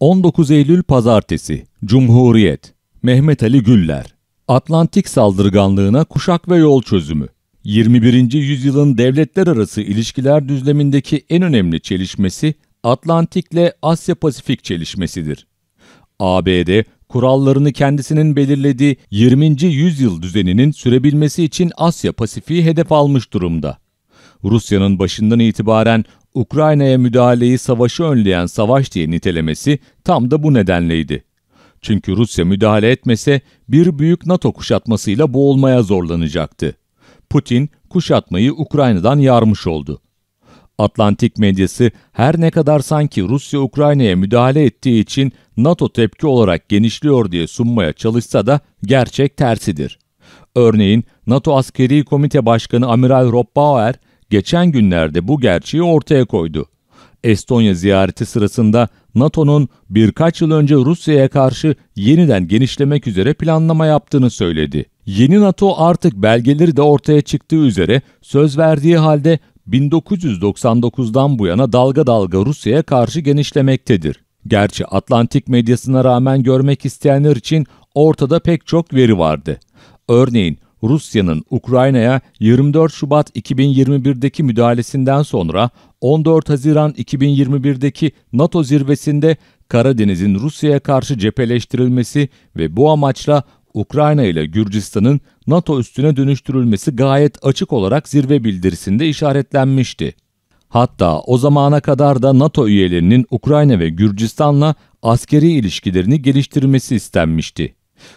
19 Eylül Pazartesi Cumhuriyet Mehmet Ali Güller Atlantik saldırganlığına kuşak ve yol çözümü 21. yüzyılın devletler arası ilişkiler düzlemindeki en önemli çelişmesi Atlantik'le Asya-Pasifik çelişmesidir. ABD, kurallarını kendisinin belirlediği 20. yüzyıl düzeninin sürebilmesi için Asya-Pasifik'i hedef almış durumda. Rusya'nın başından itibaren Ukrayna'ya müdahaleyi savaşı önleyen savaş diye nitelemesi tam da bu nedenleydi. Çünkü Rusya müdahale etmese bir büyük NATO kuşatmasıyla boğulmaya zorlanacaktı. Putin kuşatmayı Ukrayna'dan yarmış oldu. Atlantik medyası her ne kadar sanki Rusya Ukrayna'ya müdahale ettiği için NATO tepki olarak genişliyor diye sunmaya çalışsa da gerçek tersidir. Örneğin NATO Askeri Komite Başkanı Amiral Rob Bauer geçen günlerde bu gerçeği ortaya koydu. Estonya ziyareti sırasında NATO'nun birkaç yıl önce Rusya'ya karşı yeniden genişlemek üzere planlama yaptığını söyledi. Yeni NATO artık belgeleri de ortaya çıktığı üzere söz verdiği halde 1999'dan bu yana dalga dalga Rusya'ya karşı genişlemektedir. Gerçi Atlantik medyasına rağmen görmek isteyenler için ortada pek çok veri vardı. Örneğin Rusya'nın Ukrayna'ya 24 Şubat 2021'deki müdahalesinden sonra 14 Haziran 2021'deki NATO zirvesinde Karadeniz'in Rusya'ya karşı cepheleştirilmesi ve bu amaçla Ukrayna ile Gürcistan'ın NATO üstüne dönüştürülmesi gayet açık olarak zirve bildirisinde işaretlenmişti. Hatta o zamana kadar da NATO üyelerinin Ukrayna ve Gürcistan'la askeri ilişkilerini geliştirmesi istenmişti.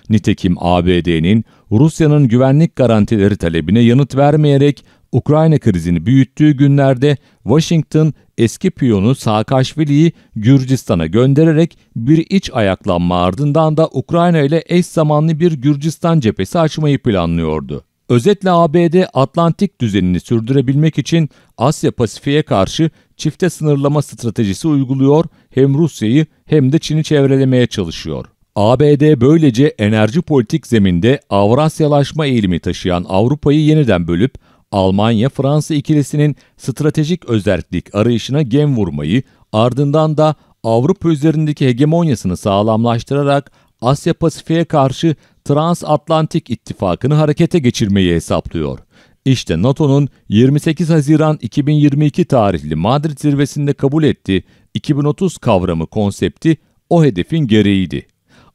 Nitekim ABD'nin Rusya'nın güvenlik garantileri talebine yanıt vermeyerek Ukrayna krizini büyüttüğü günlerde Washington eski piyonu Saakashvili'yi Gürcistan'a göndererek bir iç ayaklanma ardından da Ukrayna ile eş zamanlı bir Gürcistan cephesi açmayı planlıyordu. Özetle ABD Atlantik düzenini sürdürebilmek için Asya Pasifik'e karşı çifte sınırlama stratejisi uyguluyor, hem Rusya'yı hem de Çin'i çevrelemeye çalışıyor. ABD böylece enerji politik zeminde Avrasyalaşma eğilimi taşıyan Avrupa'yı yeniden bölüp Almanya-Fransa ikilisinin stratejik özellik arayışına gem vurmayı, ardından da Avrupa üzerindeki hegemonyasını sağlamlaştırarak Asya Pasifik'e karşı Transatlantik ittifakını harekete geçirmeyi hesaplıyor. İşte NATO'nun 28 Haziran 2022 tarihli Madrid zirvesinde kabul ettiği 2030 kavramı konsepti o hedefin gereğiydi.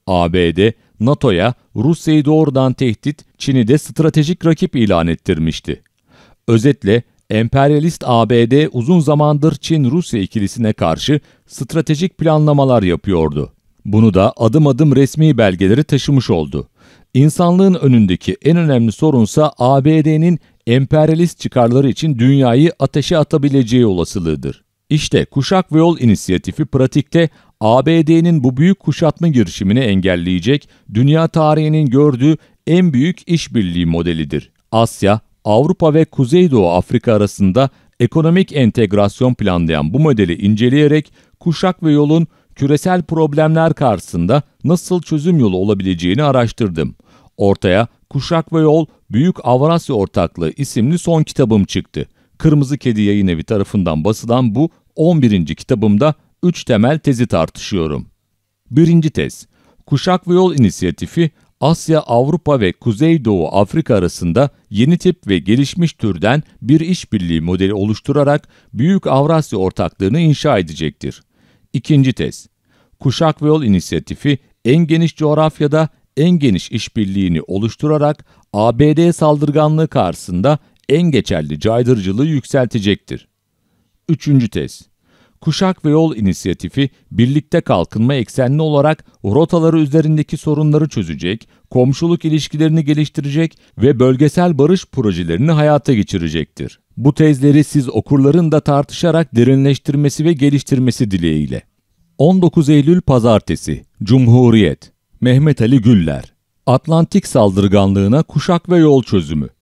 ABD, NATO'ya Rusya'yı doğrudan tehdit, Çin'i de stratejik rakip ilan ettirmişti. Özetle emperyalist ABD uzun zamandır Çin-Rusya ikilisine karşı stratejik planlamalar yapıyordu. Bunu da adım adım resmi belgeleri taşımış oldu. İnsanlığın önündeki en önemli sorunsa ABD'nin emperyalist çıkarları için dünyayı ateşe atabileceği olasılığıdır. İşte Kuşak ve Yol inisiyatifi pratikte ABD'nin bu büyük kuşatma girişimini engelleyecek dünya tarihinin gördüğü en büyük işbirliği modelidir. Asya, Avrupa ve Kuzeydoğu Afrika arasında ekonomik entegrasyon planlayan bu modeli inceleyerek kuşak ve yolun küresel problemler karşısında nasıl çözüm yolu olabileceğini araştırdım. Ortaya Kuşak ve Yol Büyük Avrasya Ortaklığı isimli son kitabım çıktı. Kırmızı Kedi Yayınevi tarafından basılan bu 11. kitabımda üç temel tezi tartışıyorum. Birinci tez, Kuşak ve Yol İnisiyatifi Asya, Avrupa ve Kuzeydoğu Afrika arasında yeni tip ve gelişmiş türden bir işbirliği modeli oluşturarak Büyük Avrasya ortaklığını inşa edecektir. İkinci tez, Kuşak ve Yol İnisiyatifi en geniş coğrafyada en geniş işbirliğini oluşturarak ABD saldırganlığı karşısında en geçerli caydırıcılığı yükseltecektir. Üçüncü tez, Kuşak ve Yol inisiyatifi birlikte kalkınma eksenli olarak rotaları üzerindeki sorunları çözecek, komşuluk ilişkilerini geliştirecek ve bölgesel barış projelerini hayata geçirecektir. Bu tezleri siz okurların da tartışarak derinleştirmesi ve geliştirmesi dileğiyle. 19 Eylül Pazartesi Cumhuriyet Mehmet Ali Güller Atlantik saldırganlığına kuşak ve yol çözümü